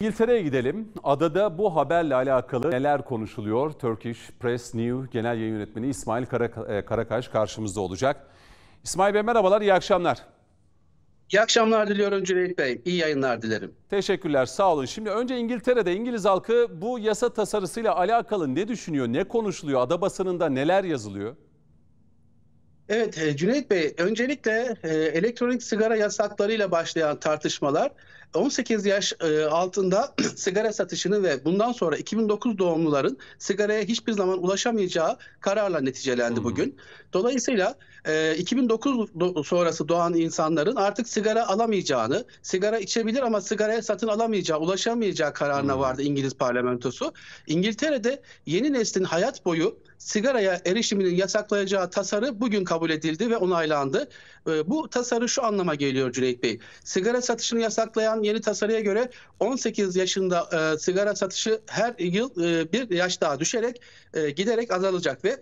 İngiltere'ye gidelim. Adada bu haberle alakalı neler konuşuluyor? Turkish Press New Genel Yayın Yönetmeni İsmail e, Karakaş karşımızda olacak. İsmail Bey merhabalar, iyi akşamlar. İyi akşamlar diliyorum Cüneyt Bey. İyi yayınlar dilerim. Teşekkürler, sağ olun. Şimdi önce İngiltere'de İngiliz halkı bu yasa tasarısıyla alakalı ne düşünüyor, ne konuşuluyor, ada basınında neler yazılıyor? Evet e, Cüneyt Bey, öncelikle e, elektronik sigara yasaklarıyla başlayan tartışmalar 18 yaş e, altında sigara satışını ve bundan sonra 2009 doğumluların sigaraya hiçbir zaman ulaşamayacağı kararla neticelendi bugün. Dolayısıyla 2009 sonrası doğan insanların artık sigara alamayacağını, sigara içebilir ama sigaraya satın alamayacağı, ulaşamayacağı kararına vardı İngiliz parlamentosu. İngiltere'de yeni neslin hayat boyu sigaraya erişiminin yasaklayacağı tasarı bugün kabul kabul edildi ve onaylandı. Ee, bu tasarı şu anlama geliyor Cüneyt Bey. Sigara satışını yasaklayan yeni tasarıya göre 18 yaşında e, sigara satışı her yıl e, bir yaş daha düşerek e, giderek azalacak ve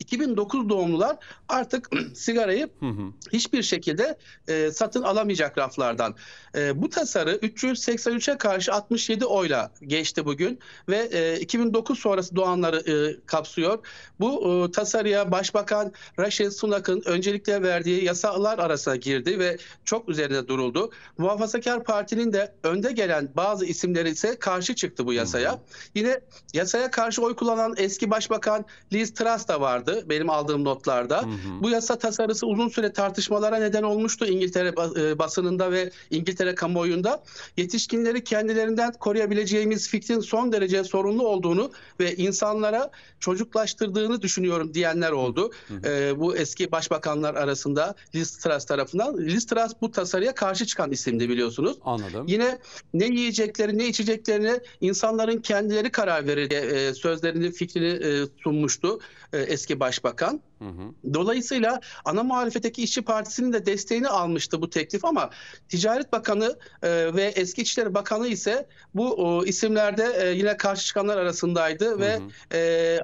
2009 doğumlular artık sigarayı hı hı. hiçbir şekilde e, satın alamayacak raflardan. E, bu tasarı 383'e karşı 67 oyla geçti bugün ve e, 2009 sonrası doğanları e, kapsıyor. Bu e, tasarıya Başbakan Raşit Sunak'ın öncelikle verdiği yasalar arasına girdi ve çok üzerinde duruldu. Muhafazakar Parti'nin de önde gelen bazı isimleri ise karşı çıktı bu yasaya. Hı hı. Yine yasaya karşı oy kullanan eski Başbakan Liz Truss da vardı yazısı benim aldığım notlarda. Hı hı. Bu yasa tasarısı uzun süre tartışmalara neden olmuştu İngiltere e, basınında ve İngiltere kamuoyunda. Yetişkinleri kendilerinden koruyabileceğimiz fikrin son derece sorunlu olduğunu ve insanlara çocuklaştırdığını düşünüyorum diyenler oldu. Hı hı. E, bu eski başbakanlar arasında Liz Truss tarafından. Liz Truss bu tasarıya karşı çıkan isimdi biliyorsunuz. Anladım. Yine ne yiyecekleri ne içeceklerini insanların kendileri karar verir diye e, sözlerini fikrini e, sunmuştu e, eski ki başbakan. Hı hı. Dolayısıyla ana muhalefetteki işçi partisinin de desteğini almıştı bu teklif ama Ticaret Bakanı e, ve Eski İçişleri Bakanı ise bu e, isimlerde e, yine karşı çıkanlar arasındaydı hı hı. ve e,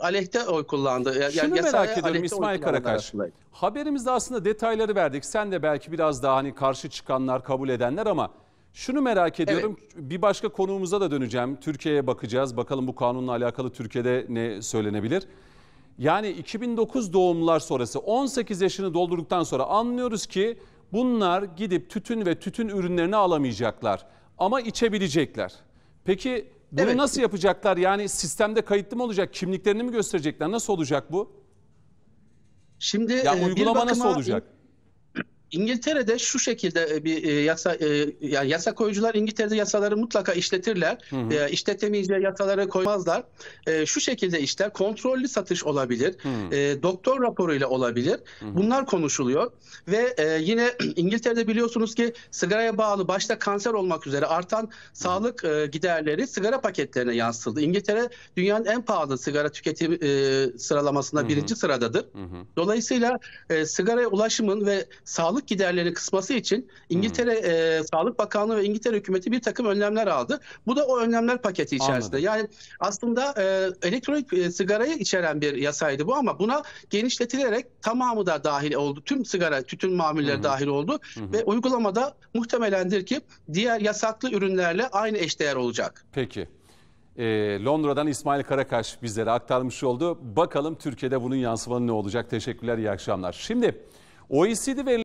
aleyhte oy kullandı. Yani Şunu merak ediyorum İsmail Karakaş. Haberimizde aslında detayları verdik. Sen de belki biraz daha hani karşı çıkanlar, kabul edenler ama şunu merak ediyorum. Evet. Bir başka konuğumuza da döneceğim. Türkiye'ye bakacağız. Bakalım bu kanunla alakalı Türkiye'de ne söylenebilir? Yani 2009 doğumlar sonrası 18 yaşını doldurduktan sonra anlıyoruz ki bunlar gidip tütün ve tütün ürünlerini alamayacaklar ama içebilecekler. Peki bunu evet. nasıl yapacaklar? Yani sistemde kayıtlı mı olacak? Kimliklerini mi gösterecekler? Nasıl olacak bu? Şimdi ya e, uygulama bakıma, nasıl olacak? İngiltere'de şu şekilde e, bir e, yasa e, yani yasa koyucular İngiltere'de yasaları mutlaka işletirler. Hı hı. İşletemeyeceği yasaları koymazlar. Şu şekilde işte kontrollü satış olabilir. Hı. Doktor raporuyla olabilir. Hı hı. Bunlar konuşuluyor ve yine İngiltere'de biliyorsunuz ki sigaraya bağlı başta kanser olmak üzere artan hı. sağlık giderleri sigara paketlerine yansıtıldı. İngiltere dünyanın en pahalı sigara tüketim sıralamasında hı hı. birinci sıradadır. Hı hı. Dolayısıyla sigaraya ulaşımın ve sağlık sağlık giderleri kısması için İngiltere hmm. e, Sağlık Bakanlığı ve İngiltere hükümeti bir takım önlemler aldı. Bu da o önlemler paketi içerisinde. Anladım. Yani aslında e, elektronik e, sigarayı içeren bir yasaydı bu ama buna genişletilerek tamamı da dahil oldu. Tüm sigara, tütün mamulleri hmm. dahil oldu hmm. ve uygulamada muhtemelendir ki diğer yasaklı ürünlerle aynı eşdeğer olacak. Peki. E, Londra'dan İsmail Karakaş bizlere aktarmış oldu. Bakalım Türkiye'de bunun yansımanı ne olacak? Teşekkürler, iyi akşamlar. Şimdi OECD ve